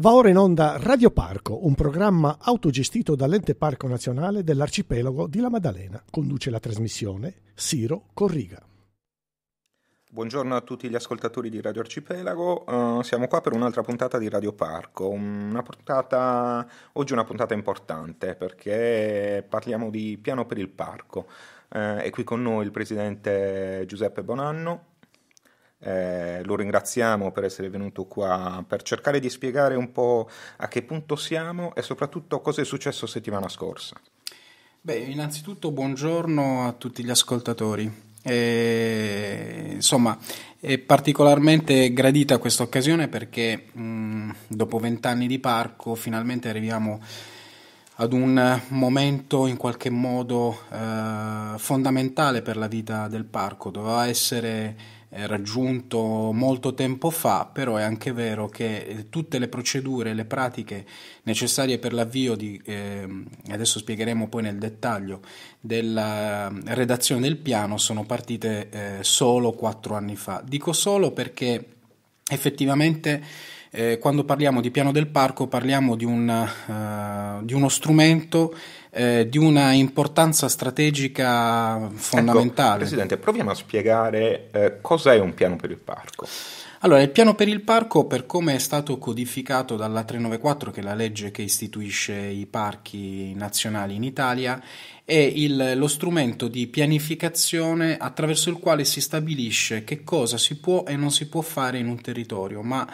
Va ora in onda Radio Parco, un programma autogestito dall'ente Parco Nazionale dell'arcipelago di La Maddalena. Conduce la trasmissione Siro Corriga. Buongiorno a tutti gli ascoltatori di Radio Arcipelago, uh, siamo qua per un'altra puntata di Radio Parco, una puntata, oggi una puntata importante perché parliamo di piano per il parco. Uh, è qui con noi il presidente Giuseppe Bonanno, eh, lo ringraziamo per essere venuto qua per cercare di spiegare un po' a che punto siamo e soprattutto cosa è successo settimana scorsa. Beh, innanzitutto buongiorno a tutti gli ascoltatori. E, eh, insomma, è particolarmente gradita questa occasione perché mh, mm, dopo vent'anni di parco finalmente arriviamo ad un momento in qualche modo eh, fondamentale per la vita del parco. Doveva essere raggiunto molto tempo fa, però è anche vero che eh, tutte le procedure e le pratiche necessarie per l'avvio di, eh, adesso spiegheremo poi nel dettaglio, della ehm, redazione del piano sono partite eh, solo quattro anni fa. Dico solo perché effettivamente eh, quando parliamo di piano del parco parliamo di, una, uh, eh, di uno strumento eh, di una importanza strategica fondamentale. Ecco, Presidente, proviamo a spiegare eh, cos'è un piano per il parco. Allora, il piano per il parco, per come è stato codificato dalla 394, che è la legge che istituisce i parchi nazionali in Italia, è il, lo strumento di pianificazione attraverso il quale si stabilisce che cosa si può e non si può fare in un territorio, ma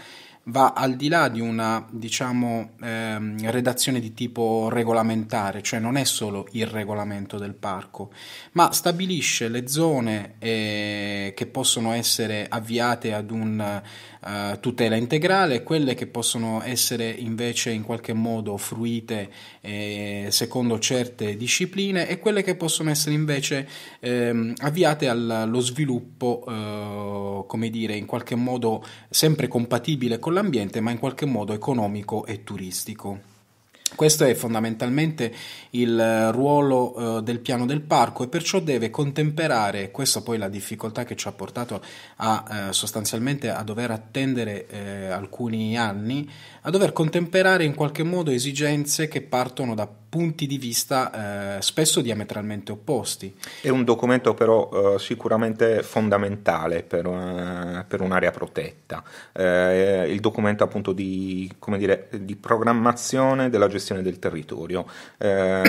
va al di là di una diciamo, ehm, redazione di tipo regolamentare, cioè non è solo il regolamento del parco, ma stabilisce le zone eh, che possono essere avviate ad una eh, tutela integrale, quelle che possono essere invece in qualche modo fruite eh, secondo certe discipline e quelle che possono essere invece ehm, avviate allo sviluppo, eh, come dire, in qualche modo sempre compatibile con con l'ambiente, ma in qualche modo economico e turistico. Questo è fondamentalmente il eh, ruolo eh, del piano del parco e perciò deve contemperare, questa poi la difficoltà che ci ha portato a, eh, sostanzialmente a dover attendere eh, alcuni anni, a dover contemperare in qualche modo esigenze che partono da punti di vista eh, spesso diametralmente opposti. È un documento però eh, sicuramente fondamentale per, una, eh, per un'area protetta, eh, il documento appunto di, dire, di, programmazione della gestione del territorio. Eh,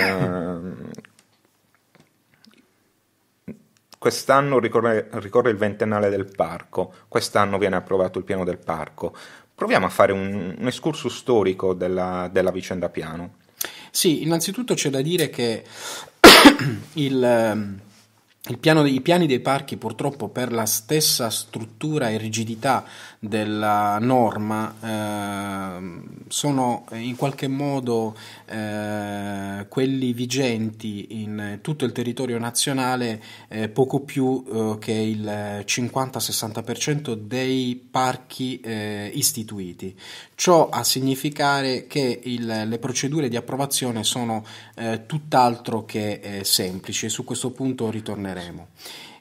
quest'anno ricorre, ricorre il ventennale del parco, quest'anno viene approvato il piano del parco. Proviamo a fare un, un escursus storico della, della vicenda piano. Sì, innanzitutto c'è da dire che il, ehm, il piano, I piani dei parchi purtroppo per la stessa struttura e rigidità della norma eh, sono in qualche modo eh, quelli vigenti in tutto il territorio nazionale eh, poco più eh, che il 50-60% dei parchi eh, istituiti. Ciò a significare che il, le procedure di approvazione sono eh, tutt'altro che semplici e su questo punto ritorneremo.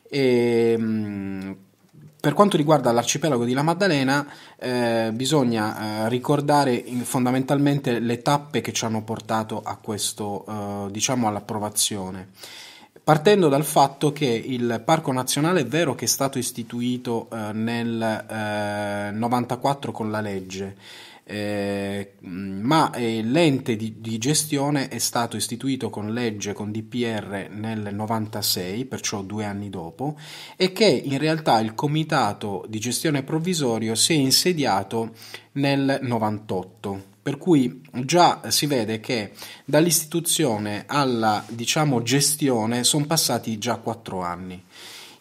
E, ehm, mh, per quanto riguarda l'arcipelago di La Maddalena, eh, bisogna eh, ricordare fondamentalmente le tappe che ci hanno portato a questo, eh, diciamo all'approvazione. Partendo dal fatto che il Parco Nazionale è vero che è stato istituito eh, nel 1994 eh, con la legge, eh, mm, ma eh, l'ente di, di, gestione è stato istituito con legge, con DPR nel 96, perciò due anni dopo, e che in realtà il comitato di gestione provvisorio si è insediato nel 98. Per cui già si vede che dall'istituzione alla diciamo, gestione sono passati già quattro anni.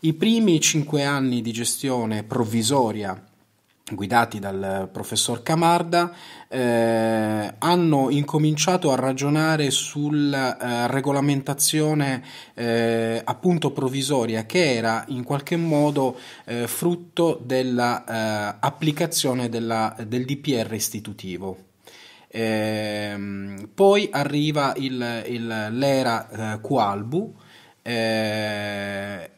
I primi cinque anni di gestione provvisoria guidati dal professor Camarda, eh, hanno incominciato a ragionare sulla eh, regolamentazione eh, appunto provvisoria che era in qualche modo eh, frutto dell'applicazione eh, del DPR istitutivo. Ehm, poi arriva il, il, l'era eh, Qualbu, eh,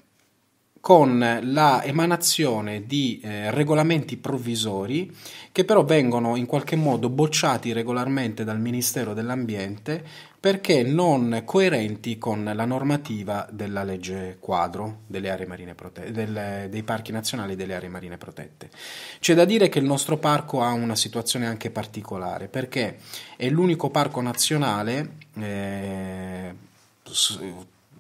con la emanazione di eh, regolamenti provvisori che però vengono in qualche modo bocciati regolarmente dal Ministero dell'Ambiente perché non coerenti con la normativa della legge quadro prote- del, dei parchi nazionali delle aree marine protette. C'è da dire che il nostro parco ha una situazione anche particolare perché è l'unico parco nazionale eh,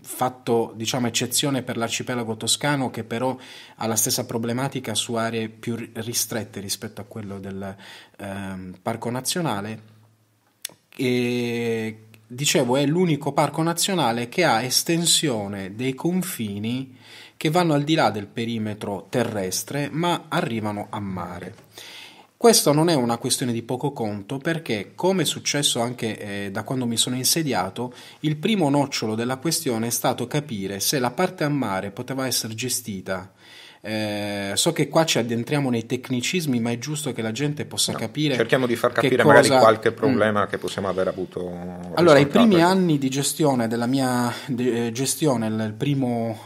fatto diciamo, eccezione per l'arcipelago toscano che però ha la stessa problematica su aree più ristrette rispetto a quello del ehm, parco nazionale. E, dicevo, è l'unico parco nazionale che ha estensione dei confini che vanno al di là del perimetro terrestre ma arrivano a mare. Questo non è una questione di poco conto perché, come è successo anche eh, da quando mi sono insediato, il primo nocciolo della questione è stato capire se la parte a mare poteva essere gestita eh, so che qua ci addentriamo nei tecnicismi, ma è giusto che la gente possa no, capire. Cerchiamo di far capire cosa... magari qualche mm. problema mm. che possiamo aver avuto. Allora, i primi anni di gestione della mia de- eh, gestione, il primo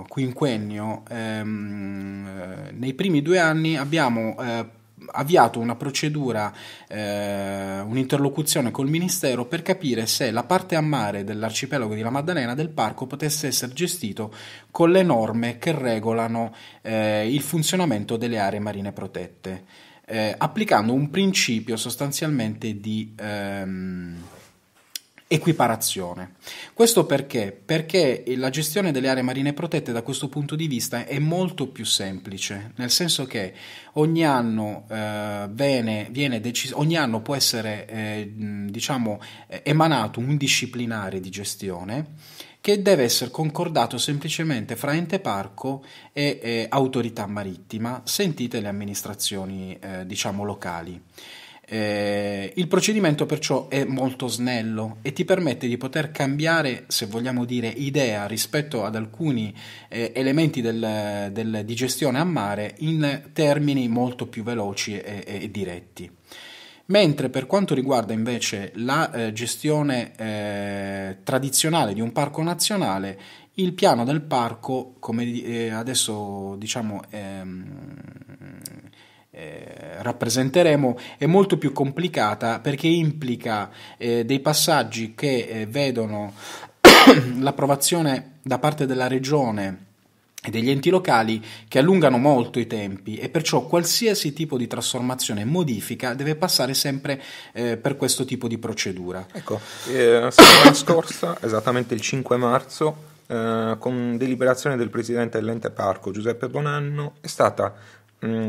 uh, quinquennio, ehm, eh, nei primi due anni abbiamo. Eh, avviato una procedura, eh, un'interlocuzione col Ministero per capire se la parte a mare dell'arcipelago di La Maddalena del parco potesse essere gestito con le norme che regolano eh, il funzionamento delle aree marine protette, eh, applicando un principio sostanzialmente di... Ehm, equiparazione. Questo perché? Perché la gestione delle aree marine protette da questo punto di vista è molto più semplice, nel senso che ogni anno, eh, viene, viene decis- ogni anno può essere eh, diciamo, eh, emanato un disciplinare di gestione che deve essere concordato semplicemente fra ente parco e, e eh, autorità marittima, sentite le amministrazioni eh, diciamo, locali. Eh, il procedimento perciò è molto snello e ti permette di poter cambiare, se vogliamo dire, idea rispetto ad alcuni eh, elementi del, del, di gestione a mare in termini molto più veloci e, e diretti. Mentre per quanto riguarda invece la eh, gestione eh, tradizionale di un parco nazionale, il piano del parco, come eh, adesso diciamo, ehm, eh, rappresenteremo è molto più complicata perché implica eh, dei passaggi che eh, vedono l'approvazione da parte della regione e degli enti locali che allungano molto i tempi e perciò qualsiasi tipo di trasformazione e modifica deve passare sempre eh, per questo tipo di procedura. Ecco, eh, la settimana scorsa, esattamente il 5 marzo, eh, con deliberazione del presidente dell'ente parco Giuseppe Bonanno, è stata mh, mm,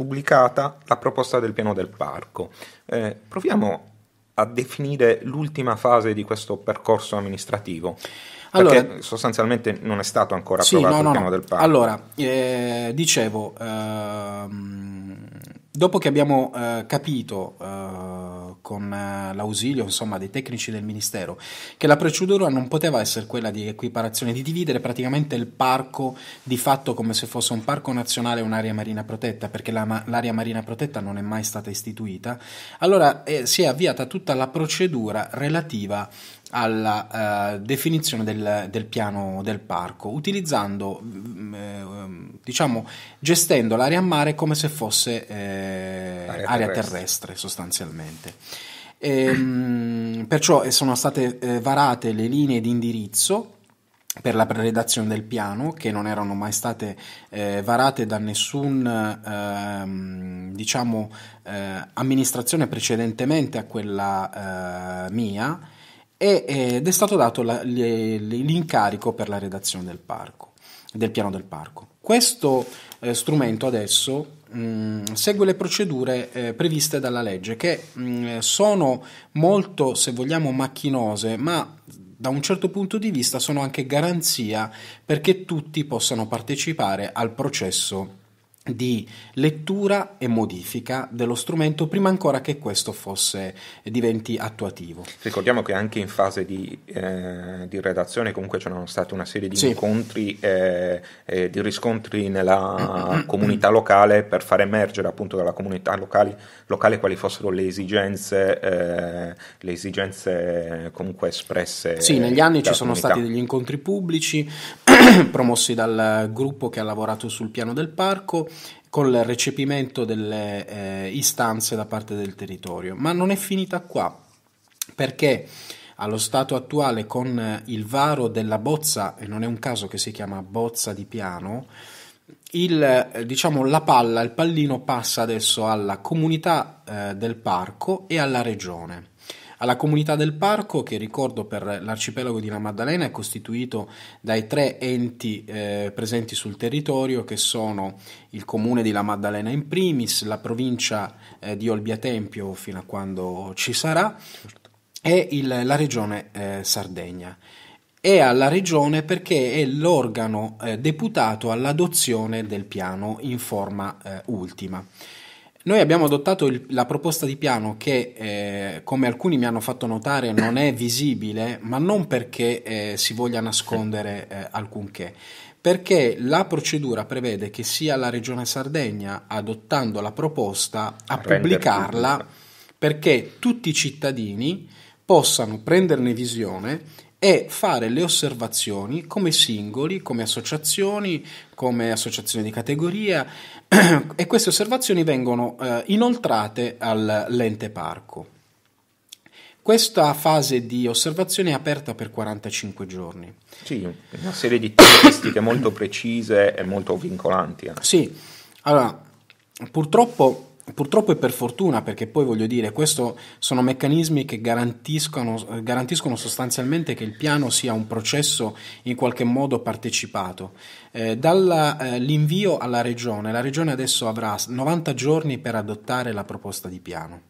pubblicata la proposta del piano del parco. Eh, proviamo a definire l'ultima fase di questo percorso amministrativo. Perché allora, sostanzialmente non è stato ancora approvato no, no, il piano no. del parco. Allora, eh, dicevo, ehm, dopo che abbiamo eh, capito eh, con eh, l'ausilio insomma, dei tecnici del Ministero, che la procedura non poteva essere quella di equiparazione, di dividere praticamente il parco di fatto come se fosse un parco nazionale e un'area marina protetta, perché la, l'area marina protetta non è mai stata istituita. Allora eh, si è avviata tutta la procedura relativa alla uh, definizione del, del, piano del parco, utilizzando, mm, ehm, diciamo, gestendo l'area a mare come se fosse eh, area, terrestre. terrestre sostanzialmente. E, ehm, perciò eh, sono state eh, varate le linee di indirizzo per la preredazione del piano che non erano mai state eh, varate da nessun ehm, diciamo, eh, amministrazione precedentemente a quella eh, mia eh, ed è stato dato la, le, l'incarico per la redazione del, parco, del piano del parco. Questo eh, strumento adesso mh, mm, segue le procedure eh, previste dalla legge che mh, mm, sono molto, se vogliamo, macchinose, ma da un certo punto di vista sono anche garanzia perché tutti possano partecipare al processo di lettura e modifica dello strumento prima ancora che questo fosse, eh, diventi attuativo. Ricordiamo che anche in fase di, eh, di redazione comunque c'erano state una serie di sì. incontri, eh, eh, di riscontri nella comunità locale per far emergere appunto dalla comunità locale, locale quali fossero le esigenze, eh, le esigenze comunque espresse. Sì, negli anni ci sono comunità. stati degli incontri pubblici promossi dal gruppo che ha lavorato sul piano del parco con il recepimento delle eh, istanze da parte del territorio. Ma non è finita qua, perché allo stato attuale con eh, il varo della bozza, e non è un caso che si chiama bozza di piano, il, eh, diciamo, la palla, il pallino passa adesso alla comunità eh, del parco e alla regione alla comunità del parco che ricordo per l'arcipelago di La Maddalena è costituito dai tre enti eh, presenti sul territorio che sono il comune di La Maddalena in primis, la provincia eh, di Olbia Tempio fino a quando ci sarà e il, la regione eh, Sardegna e alla regione perché è l'organo eh, deputato all'adozione del piano in forma eh, ultima. Noi abbiamo adottato il, la proposta di piano che, eh, come alcuni mi hanno fatto notare, non è visibile, ma non perché eh, si voglia nascondere eh, alcunché, perché la procedura prevede che sia la Regione Sardegna, adottando la proposta, a, a pubblicarla perché tutti i cittadini possano prenderne visione e fare le osservazioni come singoli, come associazioni, come associazioni di categoria, e queste osservazioni vengono eh, inoltrate all'ente parco. Questa fase di osservazione è aperta per 45 giorni. Sì, una serie di tempistiche molto precise e molto vincolanti. Eh. Sì, allora, purtroppo Purtroppo e per fortuna, perché poi voglio dire, questi sono meccanismi che garantiscono, garantiscono, sostanzialmente che il piano sia un processo in qualche modo partecipato. Eh, Dall'invio eh, alla Regione, la Regione adesso avrà 90 giorni per adottare la proposta di piano.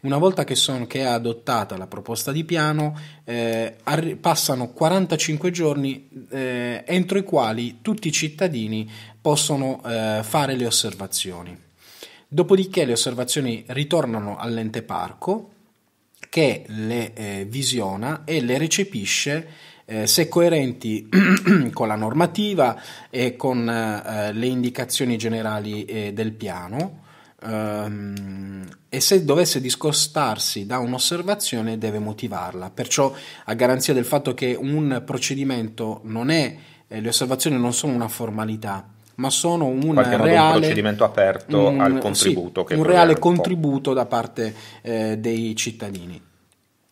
Una volta che, son, che è adottata la proposta di piano, eh, arri- passano 45 giorni eh, entro i quali tutti i cittadini possono eh, fare le osservazioni. Dopodiché le osservazioni ritornano all'ente parco che le eh, visiona e le recepisce eh, se coerenti con la normativa e con eh, le indicazioni generali eh, del piano ehm, e se dovesse discostarsi da un'osservazione deve motivarla. Perciò a garanzia del fatto che un procedimento non è, eh, le osservazioni non sono una formalità, ma sono un reale, un procedimento aperto un, al contributo. Sì, un reale contributo da parte eh, dei cittadini.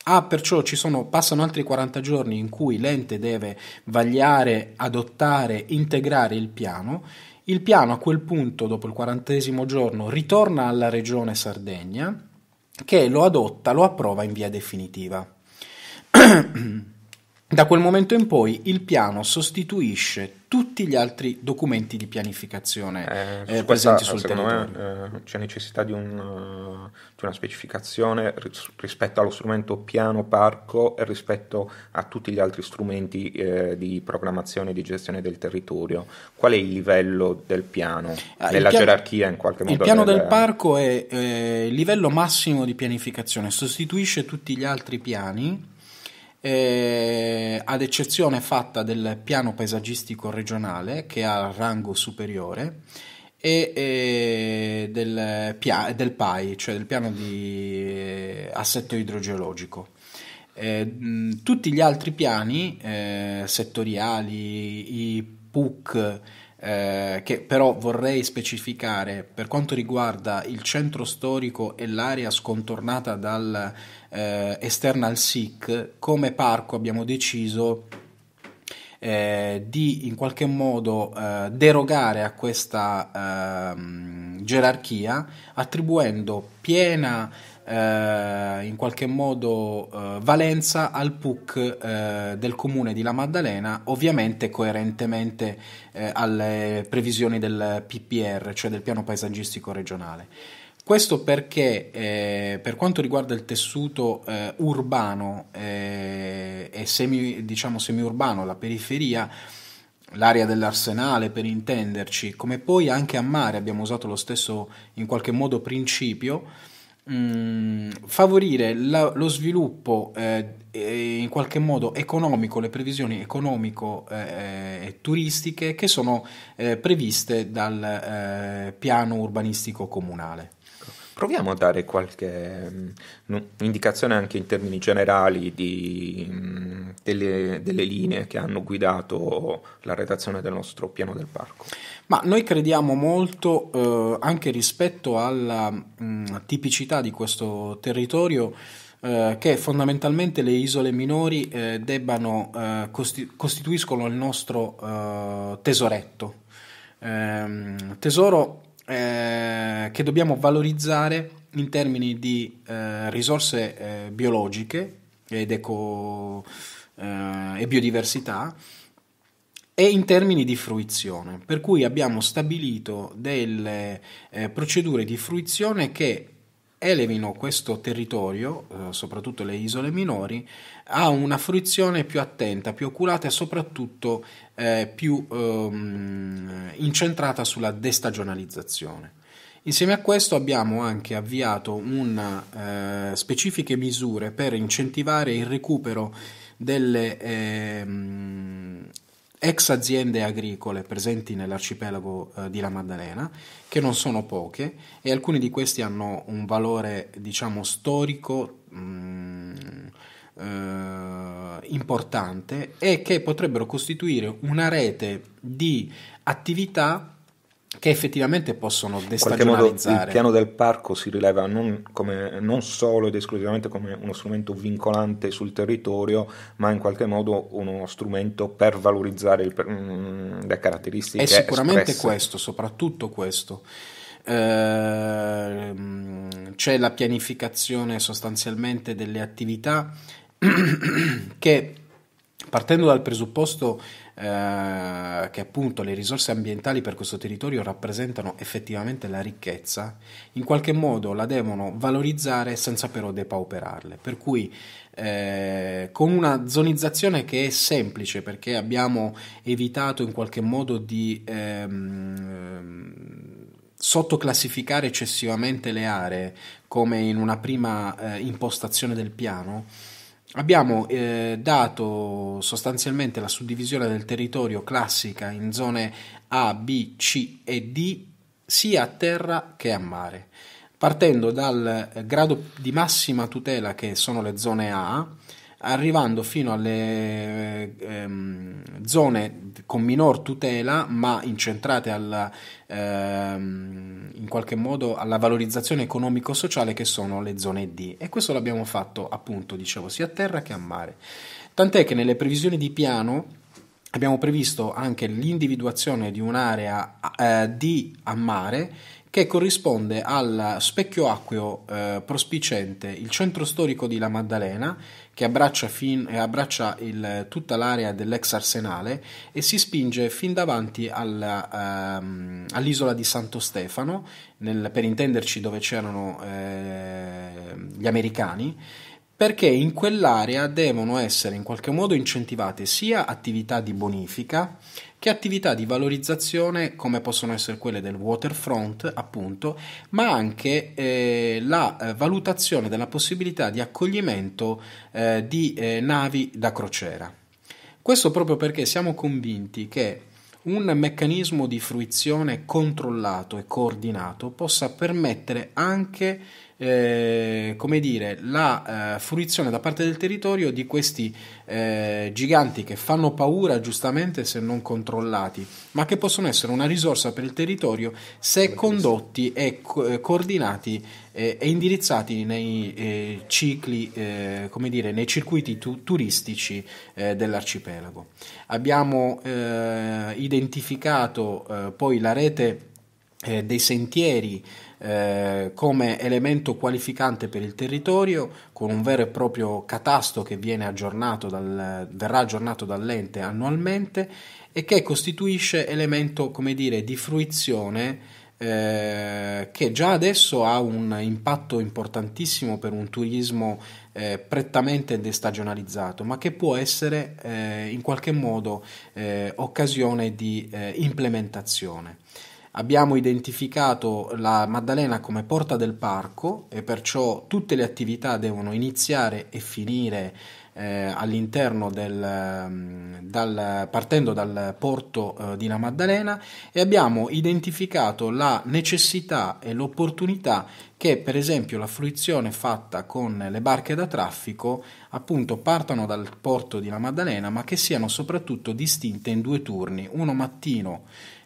Ah, perciò sono, passano altri 40 giorni in cui l'ente deve vagliare, adottare, integrare il piano. Il piano a quel punto, dopo il quarantesimo giorno, ritorna alla regione Sardegna che lo adotta, lo approva in via definitiva. Da quel momento in poi il piano sostituisce tutti gli altri documenti di pianificazione eh, eh, presenti questa, sul secondo territorio. Me, eh, c'è necessità di, un, eh, di, una specificazione rispetto allo strumento piano-parco e rispetto a tutti gli altri strumenti eh, di programmazione e di gestione del territorio. Qual è il livello del piano? Ah, Nella piano, gerarchia in qualche modo? Il piano del, del parco è eh, il livello massimo di pianificazione, sostituisce tutti gli altri piani eh, ad eccezione fatta del piano paesaggistico regionale che ha rango superiore e eh, del, pia- del, PAI, cioè del piano di eh, assetto idrogeologico. Eh, mh, tutti gli altri piani eh, settoriali, i PUC, eh, che però vorrei specificare per quanto riguarda il centro storico e l'area scontornata dal eh, esterna al SIC, come parco abbiamo deciso eh, di in qualche modo eh, derogare a questa ehm, gerarchia attribuendo piena eh, in qualche modo eh, valenza al PUC eh, del comune di La Maddalena, ovviamente coerentemente alle previsioni del PPR, cioè del piano paesaggistico regionale. Questo perché eh, per quanto riguarda il tessuto eh, urbano eh, e semi, diciamo semiurbano, la periferia, l'area dell'arsenale per intenderci, come poi anche a mare abbiamo usato lo stesso in qualche modo principio, mh, mm, favorire la, lo sviluppo eh, in qualche modo economico, le previsioni economico eh, e turistiche che sono eh, previste dal piano urbanistico comunale. Proviamo a dare qualche mh, mm, indicazione anche in termini generali di, mh, mm, delle, delle, linee che hanno guidato la redazione del nostro piano del parco. Ma noi crediamo molto eh, anche rispetto alla mh, mm, tipicità di questo territorio eh, che fondamentalmente le isole minori eh, debbano, eh, costi- costituiscono il nostro eh, tesoretto. Ehm, tesoro eh, che dobbiamo valorizzare in termini di eh, risorse eh, biologiche ed eco, eh, e biodiversità e in termini di fruizione, per cui abbiamo stabilito delle procedure di fruizione che elevino questo territorio, eh, soprattutto le isole minori, a una fruizione più attenta, più oculata e soprattutto eh, più ehm, incentrata sulla destagionalizzazione. Insieme a questo abbiamo anche avviato una, eh, specifiche misure per incentivare il recupero delle ehm, ex aziende agricole presenti nell'arcipelago eh, di La Maddalena, che non sono poche, e alcuni di questi hanno un valore, diciamo, storico mh, mm, eh, importante e che potrebbero costituire una rete di attività che effettivamente possono destagionalizzare. Modo, il piano del parco si rileva non, come, non, solo ed esclusivamente come uno strumento vincolante sul territorio, ma in qualche modo uno strumento per valorizzare il, mh, mm, le caratteristiche. È sicuramente espresse. questo, soprattutto questo. Ehm, c'è la pianificazione sostanzialmente delle attività che partendo dal presupposto eh, che appunto le risorse ambientali per questo territorio rappresentano effettivamente la ricchezza, in qualche modo la devono valorizzare senza però depauperarle. Per cui eh, con una zonizzazione che è semplice perché abbiamo evitato in qualche modo di ehm, sottoclassificare eccessivamente le aree come in una prima eh, impostazione del piano, abbiamo eh, dato sostanzialmente la suddivisione del territorio classica in zone A, B, C e D sia a terra che a mare, partendo dal grado di massima tutela che sono le zone A, arrivando fino alle ehm, zone con minor tutela, ma incentrate alla, ehm, in qualche modo alla valorizzazione economico-sociale che sono le zone D. E questo l'abbiamo fatto appunto, dicevo, sia a terra che a mare. Tant'è che nelle previsioni di piano abbiamo previsto anche l'individuazione di un'area eh, D a mare che corrisponde al specchio acqueo eh, prospicente il centro storico di La Maddalena, che abbraccia, fin, eh, abbraccia il, tutta l'area dell'ex arsenale e si spinge fin davanti alla, ehm, all'isola di Santo Stefano, nel, per intenderci dove c'erano eh, gli americani, perché in quell'area devono essere in qualche modo incentivate sia attività di bonifica, che attività di valorizzazione come possono essere quelle del waterfront, appunto, ma anche eh, la eh, valutazione della possibilità di accoglimento eh, di eh, navi da crociera. Questo proprio perché siamo convinti che un meccanismo di fruizione controllato e coordinato possa permettere anche eh, come dire, la eh, fruizione da parte del territorio di questi eh, giganti che fanno paura giustamente se non controllati, ma che possono essere una risorsa per il territorio se condotti e co- eh, coordinati eh, e indirizzati nei eh, cicli, come dire, nei circuiti tu- turistici dell'arcipelago. Abbiamo identificato poi la rete dei sentieri eh, come elemento qualificante per il territorio, con un vero e proprio catasto che aggiornato dal, verrà aggiornato dall'ente annualmente e che costituisce elemento come dire, di fruizione eh, che già adesso ha un impatto importantissimo per un turismo eh, prettamente destagionalizzato, ma che può essere eh, in qualche modo eh, occasione di eh, implementazione. Abbiamo identificato la Maddalena come porta del parco e perciò tutte le attività devono iniziare e finire eh, all'interno del, mm, dal, partendo dal porto eh, di La Maddalena e abbiamo identificato la necessità e l'opportunità che per esempio la fruizione fatta con le barche da traffico appunto partano dal porto di La Maddalena ma che siano soprattutto distinte in due turni, uno mattino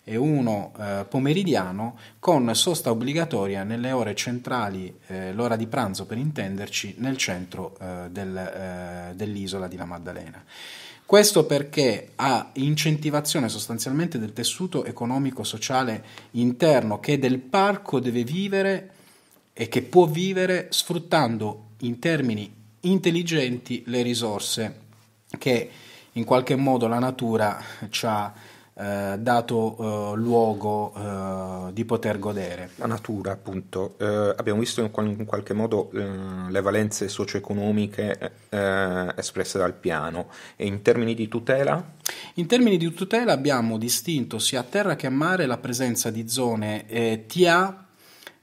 e uno eh, pomeridiano con sosta obbligatoria nelle ore centrali, eh, l'ora di pranzo per intenderci, nel centro eh, del, eh, dell'isola di La Maddalena. Questo perché ha incentivazione sostanzialmente del tessuto economico-sociale interno che del parco deve vivere e che può vivere sfruttando in termini intelligenti le risorse che in qualche modo la natura ci ha eh, dato eh, luogo eh, di poter godere. La natura, appunto. Eh, abbiamo visto in, qual- in qualche modo eh, le valenze socio-economiche espresse dal piano. E in termini di tutela? In termini di tutela abbiamo distinto sia a terra che a mare la presenza di zone TA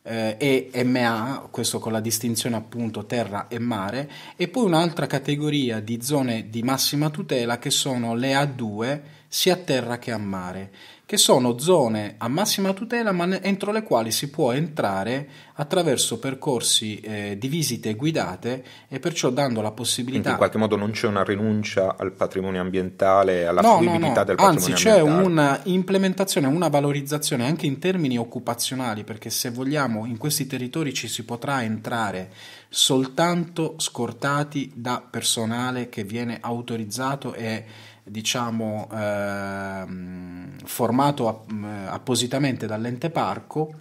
e MA, questo con la distinzione appunto terra e mare, e poi un'altra categoria di zone di massima tutela che sono le A2 sia a terra che a mare, che sono zone a massima tutela ma entro le quali si può entrare attraverso percorsi eh, di visite guidate e perciò dando la possibilità... Quindi in qualche modo non c'è una rinuncia al patrimonio ambientale, alla no, fruibilità no, no. del patrimonio Anzi, ambientale? Anzi c'è una implementazione, una valorizzazione anche in termini occupazionali perché se vogliamo in questi territori ci si potrà entrare soltanto scortati da personale che viene autorizzato e diciamo, eh, formato app- mm, appositamente dall'ente parco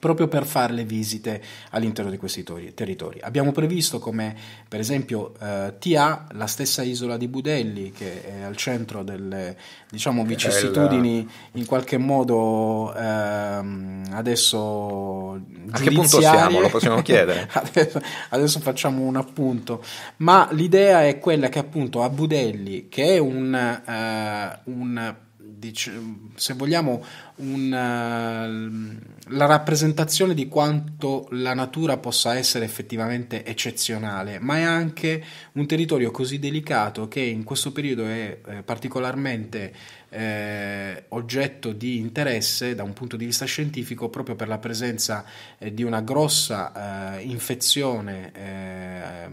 proprio per fare le visite all'interno di questi territori. Abbiamo previsto come per esempio eh, TIA, la stessa isola di Budelli che è al centro delle diciamo, vicissitudini in qualche modo ehm, adesso A che punto siamo? Lo possiamo chiedere. adesso, adesso, facciamo un appunto, ma l'idea è quella che appunto a Budelli, che è un, eh, un dic- se vogliamo un, eh, la rappresentazione di quanto la natura possa essere effettivamente eccezionale, ma è anche un territorio così delicato che in questo periodo è eh, particolarmente eh, oggetto di interesse da un punto di vista scientifico proprio per la presenza eh, di una grossa eh, infezione eh,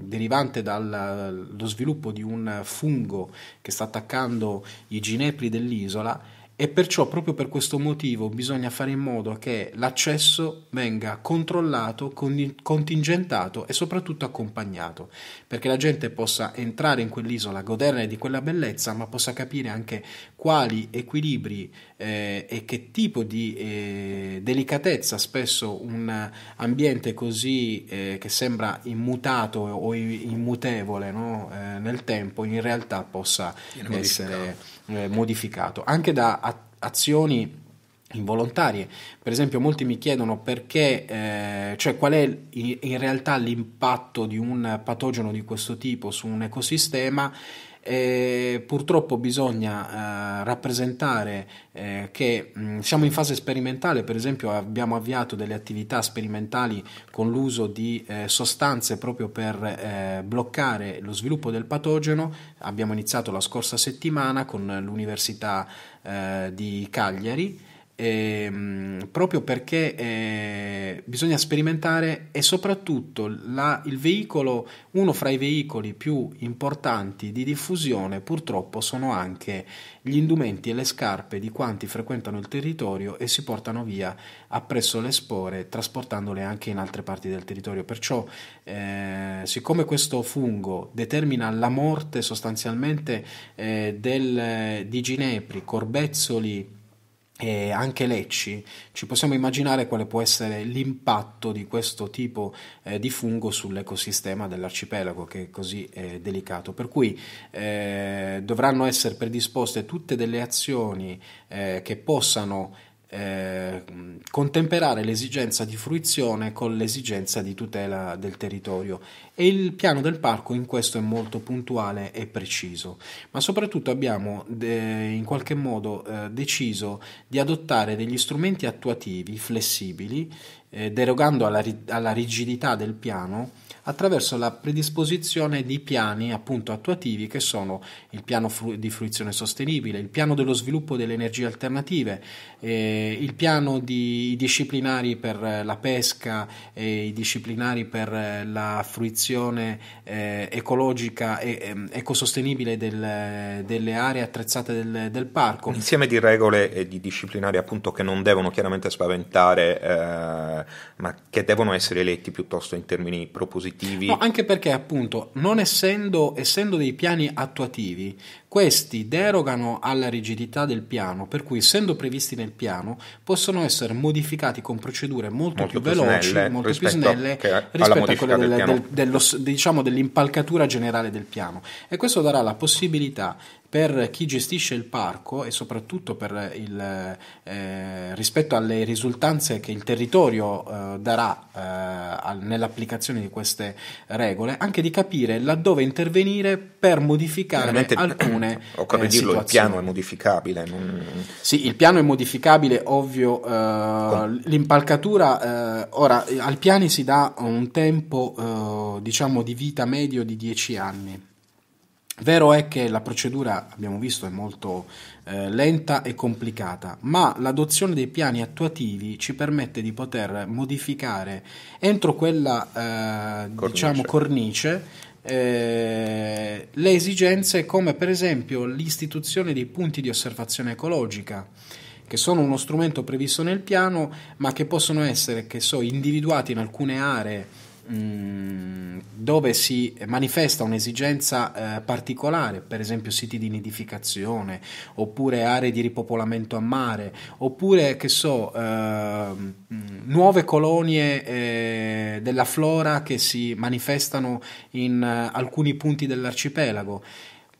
derivante dallo sviluppo di un fungo che sta attaccando i ginepri dell'isola e perciò proprio per questo motivo bisogna fare in modo che l'accesso venga controllato, contingentato e soprattutto accompagnato, perché la gente possa entrare in quell'isola, goderne di quella bellezza, ma possa capire anche quali equilibri eh, e che tipo di eh, delicatezza spesso un ambiente così eh, che sembra immutato o immutevole no? Eh, nel tempo in realtà possa essere eh, modificato, anche da azioni involontarie. Per esempio, molti mi chiedono perché, eh, cioè qual è in realtà l'impatto di un patogeno di questo tipo su un ecosistema e purtroppo bisogna eh, rappresentare eh, che mh, mm, siamo in fase sperimentale, per esempio abbiamo avviato delle attività sperimentali con l'uso di eh, sostanze proprio per eh, bloccare lo sviluppo del patogeno, abbiamo iniziato la scorsa settimana con l'Università eh, di Cagliari eh, proprio perché eh, bisogna sperimentare e soprattutto la, il veicolo, uno fra i veicoli più importanti di diffusione purtroppo sono anche gli indumenti e le scarpe di quanti frequentano il territorio e si portano via appresso le spore trasportandole anche in altre parti del territorio. Perciò eh, siccome questo fungo determina la morte sostanzialmente eh, del, eh, di ginepri, corbezzoli, e anche Lecci, ci possiamo immaginare quale può essere l'impatto di questo tipo eh, di fungo sull'ecosistema dell'arcipelago che è così eh, delicato. Per cui eh, dovranno essere predisposte tutte delle azioni eh, che possano eh, contemperare l'esigenza di fruizione con l'esigenza di tutela del territorio e il piano del parco in questo è molto puntuale e preciso, ma soprattutto abbiamo de- in qualche modo eh, deciso di adottare degli strumenti attuativi flessibili, eh, derogando alla, alla rigidità del piano attraverso la predisposizione di piani appunto attuativi che sono il piano di fruizione sostenibile, il piano dello sviluppo delle energie alternative, eh, il piano di disciplinari per eh, la pesca e i disciplinari per eh, la fruizione eh, ecologica e ehm, ecosostenibile del, eh, delle aree attrezzate del, del, parco. Un insieme di regole e di disciplinari appunto che non devono chiaramente spaventare eh, ma che devono essere letti piuttosto in termini propositivi obiettivi. No, anche perché appunto, non essendo, essendo dei piani attuativi, questi derogano alla rigidità del piano, per cui essendo previsti nel piano possono essere modificati con procedure molto, molto più, più, veloci, snelle, molto più snelle rispetto a quella del, del, dello, diciamo, dell'impalcatura generale del piano. E questo darà la possibilità per chi gestisce il parco e soprattutto per il, eh, rispetto alle risultanze che il territorio eh, darà eh, nell'applicazione di queste regole, anche di capire laddove intervenire per modificare alcune o come eh, dirlo, situazioni. il piano è modificabile. Non... Sì, il piano è modificabile, ovvio, eh, l'impalcatura, eh, ora, al piano si dà un tempo diciamo di vita medio di 10 anni Vero è che la procedura, abbiamo visto, è molto eh, lenta e complicata, ma l'adozione dei piani attuativi ci permette di poter modificare entro quella eh, cornice, diciamo, cornice eh, le esigenze come per esempio l'istituzione dei punti di osservazione ecologica che sono uno strumento previsto nel piano ma che possono essere, che so, individuati in alcune aree Mm, dove si manifesta un'esigenza eh, particolare, per esempio siti di nidificazione, oppure aree di ripopolamento a mare, oppure che so, eh, nuove colonie eh, della flora che si manifestano in eh, alcuni punti dell'arcipelago.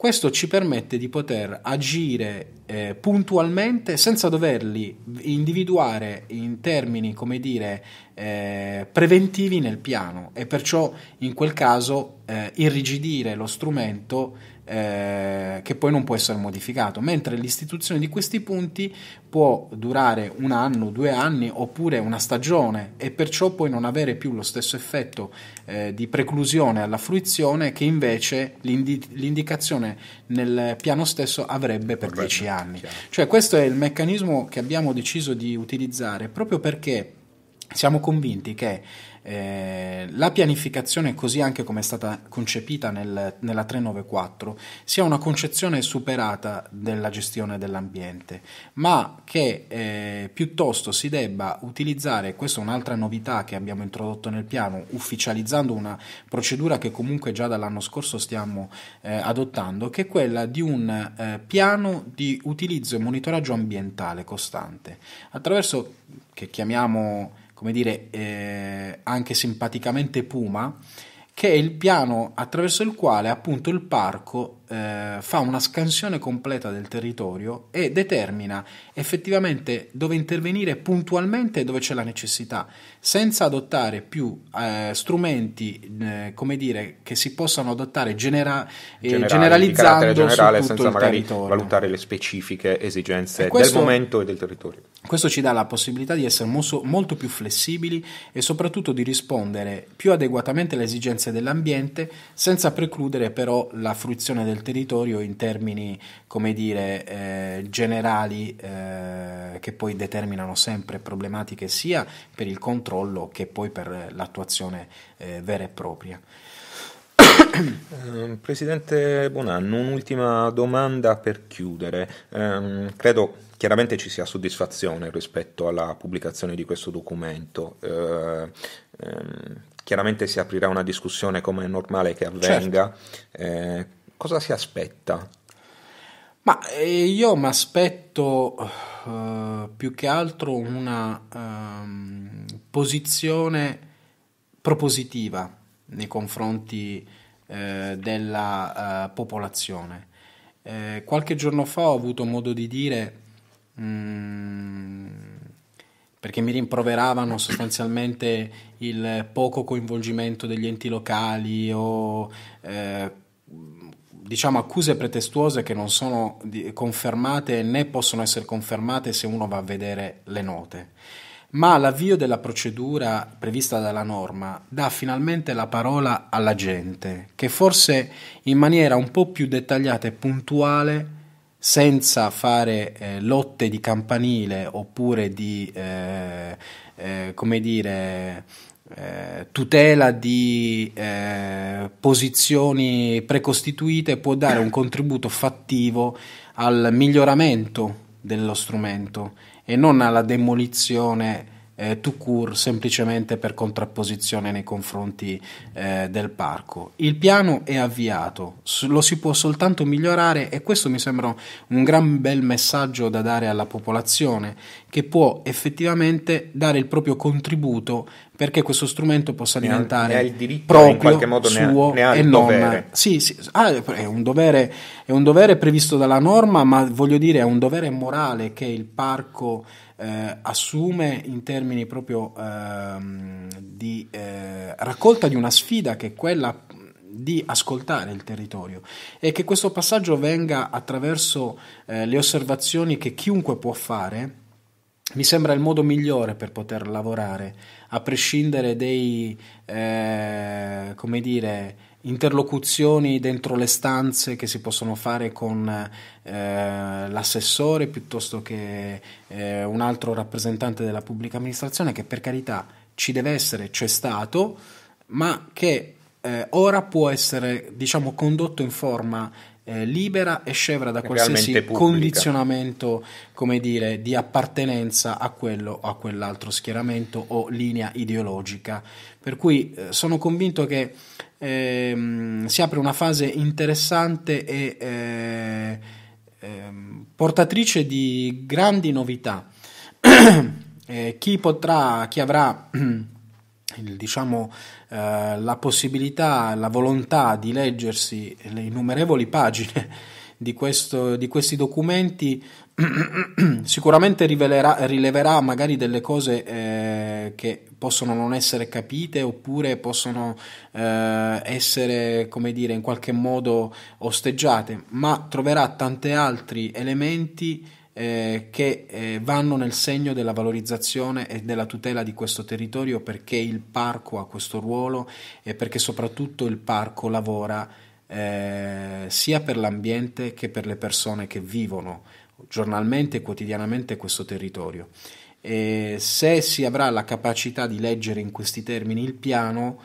Questo ci permette di poter agire eh, puntualmente senza doverli individuare in termini, come dire, eh, preventivi nel piano e perciò in quel caso eh, irrigidire lo strumento eh, che poi non può essere modificato, mentre l'istituzione di questi punti può durare un anno, due anni oppure una stagione e perciò poi non avere più lo stesso effetto eh, di preclusione alla fruizione che invece l'indi- l'indicazione nel piano stesso avrebbe per Corretto, dieci anni. Chiaro. Cioè questo è il meccanismo che abbiamo deciso di utilizzare proprio perché siamo convinti che eh, la pianificazione, così anche come è stata concepita nel, nella 394, sia una concezione superata della gestione dell'ambiente, ma che eh, piuttosto si debba utilizzare, questa è un'altra novità che abbiamo introdotto nel piano, ufficializzando una procedura che comunque già dall'anno scorso stiamo eh, adottando, che è quella di un eh, piano di utilizzo e monitoraggio ambientale costante, attraverso che chiamiamo come dire, eh, anche simpaticamente Puma, che è il piano attraverso il quale appunto il parco eh, fa una scansione completa del territorio e determina effettivamente dove intervenire puntualmente e dove c'è la necessità, senza adottare più eh, strumenti eh, come dire, che si possano adottare genera- eh, Generali, generalizzando di generale, su tutto senza il territorio. valutare le specifiche esigenze del momento e del territorio. Questo ci dà la possibilità di essere molto più flessibili e soprattutto di rispondere più adeguatamente alle esigenze dell'ambiente senza precludere però la fruizione del territorio in termini, come dire, eh, generali eh, che poi determinano sempre problematiche sia per il controllo che poi per l'attuazione eh, vera e propria. Ehm, Presidente Bonanno, un'ultima domanda per chiudere. Um, credo chiaramente ci sia soddisfazione rispetto alla pubblicazione di questo documento. Eh, ehm, chiaramente si aprirà una discussione come è normale che avvenga. Certo. Eh, cosa si aspetta? Ma eh, io mi aspetto uh, eh, più che altro una um, posizione propositiva nei confronti uh, della uh, popolazione. qualche giorno fa ho avuto modo di dire Mm, perché mi rimproveravano sostanzialmente il poco coinvolgimento degli enti locali o eh, diciamo accuse pretestuose che non sono confermate né possono essere confermate se uno va a vedere le note. Ma l'avvio della procedura prevista dalla norma dà finalmente la parola alla gente, che forse in maniera un po' più dettagliata e puntuale senza fare eh, lotte di campanile oppure di, eh, eh, come dire, eh, tutela di eh, posizioni precostituite può dare un contributo fattivo al miglioramento dello strumento e non alla demolizione eh, tout court semplicemente per contrapposizione nei confronti eh, del parco. Il piano è avviato, lo si può soltanto migliorare e questo mi sembra un gran bel messaggio da dare alla popolazione che può effettivamente dare il proprio contributo perché questo strumento possa diventare ne ha, ne ha diritto, proprio modo, suo ne ha, e non sì, sì. Ah, è, un dovere, è un dovere previsto dalla norma ma voglio dire è un dovere morale che il parco eh, assume in termini proprio ehm, di eh, raccolta di una sfida che è quella di ascoltare il territorio e che questo passaggio venga attraverso eh, le osservazioni che chiunque può fare mi sembra il modo migliore per poter lavorare, a prescindere dei, eh, come dire, interlocuzioni dentro le stanze che si possono fare con eh, l'assessore piuttosto che eh, un altro rappresentante della pubblica amministrazione che per carità ci deve essere, c'è stato, ma che eh, ora può essere diciamo condotto in forma eh, libera e scevra da qualsiasi condizionamento come dire, di appartenenza a quello o a quell'altro schieramento o linea ideologica. Per cui eh, sono convinto che ehm, si apre una fase interessante e eh, ehm, portatrice di grandi novità. Eh, chi potrà, chi avrà diciamo, eh, la possibilità, la volontà di leggersi le innumerevoli pagine di, questo, di questi documenti sicuramente rivelerà, rileverà magari delle cose eh, che possono non essere capite oppure possono eh, essere, come dire, in qualche modo osteggiate, ma troverà tanti altri elementi eh, che eh, vanno nel segno della valorizzazione e della tutela di questo territorio perché il parco ha questo ruolo e perché soprattutto il parco lavora eh, sia per l'ambiente che per le persone che vivono giornalmente e quotidianamente questo territorio. E se si avrà la capacità di leggere in questi termini il piano,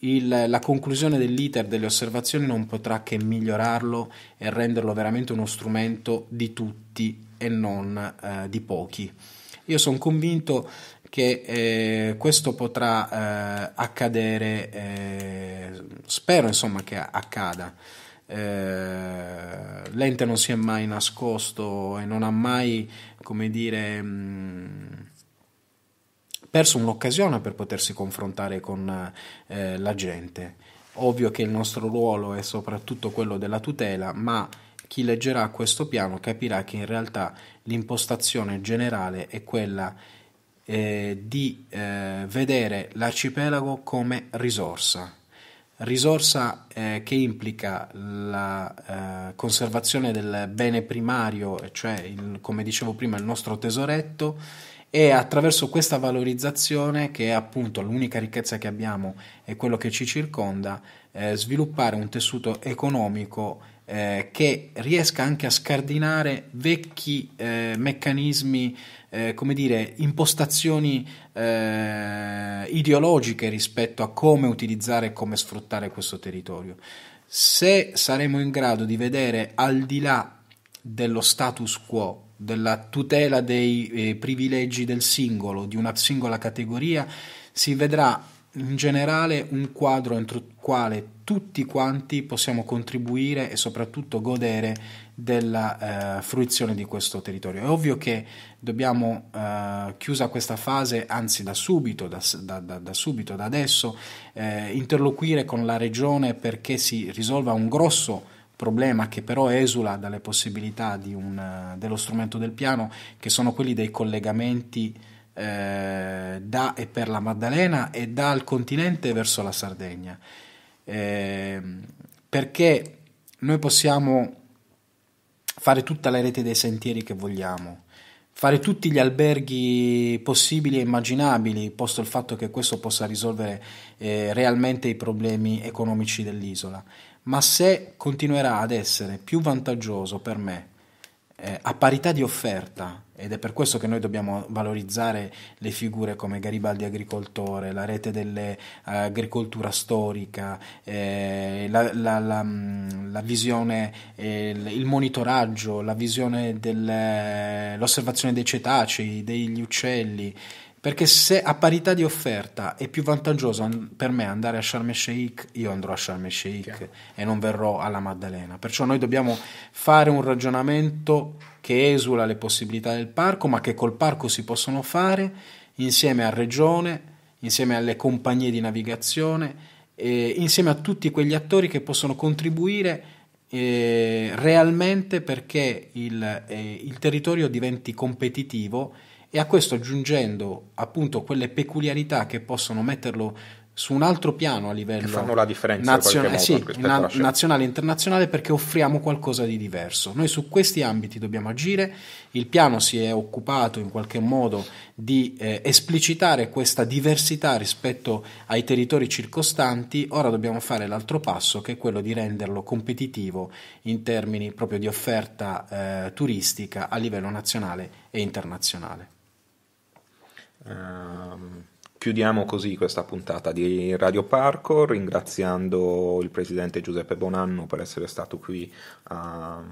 il, la conclusione dell'iter delle osservazioni non potrà che migliorarlo e renderlo veramente uno strumento di tutti e non eh, di pochi. Io sono convinto che eh, questo potrà eh, accadere, eh, spero insomma che accada. Eh, l'ente non si è mai nascosto e non ha mai, come dire, mh, mm, perso un'occasione per potersi confrontare con eh, la gente. Ovvio che il nostro ruolo è soprattutto quello della tutela, ma chi leggerà questo piano capirà che in realtà l'impostazione generale è quella eh, di eh, vedere l'arcipelago come risorsa, risorsa eh, che implica la eh, conservazione del bene primario, cioè il, come dicevo prima il nostro tesoretto, e attraverso questa valorizzazione, che è appunto l'unica ricchezza che abbiamo e quello che ci circonda, eh, sviluppare un tessuto economico eh, che riesca anche a scardinare vecchi eh, meccanismi, eh, come dire, impostazioni eh, ideologiche rispetto a come utilizzare e come sfruttare questo territorio. Se saremo in grado di vedere al di là dello status quo, della tutela dei eh, privilegi del singolo, di una singola categoria, si vedrà in generale un quadro entro il quale tutti quanti possiamo contribuire e soprattutto godere della eh, fruizione di questo territorio. È ovvio che dobbiamo, eh, chiusa questa fase, anzi da subito, da, da, da subito, da adesso, eh, interloquire con la regione perché si risolva un grosso problema che però esula dalle possibilità un, eh, dello strumento del piano, che sono quelli dei collegamenti eh, da e per la Maddalena e dal continente verso la Sardegna eh, perché noi possiamo fare tutta la rete dei sentieri che vogliamo, fare tutti gli alberghi possibili e immaginabili, posto il fatto che questo possa risolvere eh, realmente i problemi economici dell'isola. Ma se continuerà ad essere più vantaggioso per me eh, a parità di offerta, ed è per questo che noi dobbiamo valorizzare le figure come Garibaldi agricoltore, la rete dell'agricoltura eh, storica, eh, la, la, la, mm, la, visione, eh, il monitoraggio, la visione dell'osservazione eh, dei cetacei, degli uccelli, perché se a parità di offerta è più vantaggioso per me andare a Sharm el Sheikh, io andrò a Sharm el Sheikh Chiaro. e non verrò alla Maddalena. Perciò noi dobbiamo fare un ragionamento che esula le possibilità del parco, ma che col parco si possono fare insieme a Regione, insieme alle compagnie di navigazione, insieme a tutti quegli attori che possono contribuire eh, realmente perché il, eh, il territorio diventi competitivo e a questo aggiungendo appunto quelle peculiarità che possono metterlo su un altro piano a livello nazionale, sì, na- nazionale e internazionale perché offriamo qualcosa di diverso. Noi su questi ambiti dobbiamo agire, il piano si è occupato in qualche modo di eh, esplicitare questa diversità rispetto ai territori circostanti, ora dobbiamo fare l'altro passo che è quello di renderlo competitivo in termini proprio di offerta eh, turistica a livello nazionale e internazionale. Um, chiudiamo così questa puntata di Radio Parco ringraziando il presidente Giuseppe Bonanno per essere stato qui a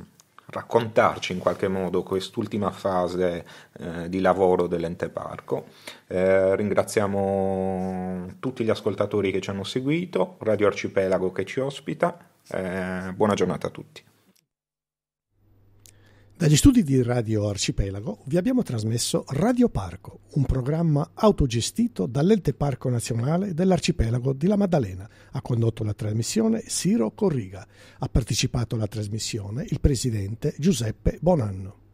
raccontarci in qualche modo quest'ultima fase eh, di lavoro dell'ente parco. Eh, ringraziamo tutti gli ascoltatori che ci hanno seguito, Radio Arcipelago che ci ospita. Eh, buona giornata a tutti. Dagli studi di Radio Arcipelago vi abbiamo trasmesso Radio Parco, un programma autogestito dall'Ente Parco Nazionale dell'Arcipelago di La Maddalena. Ha condotto la trasmissione Ciro Corriga. Ha partecipato alla trasmissione il presidente Giuseppe Bonanno.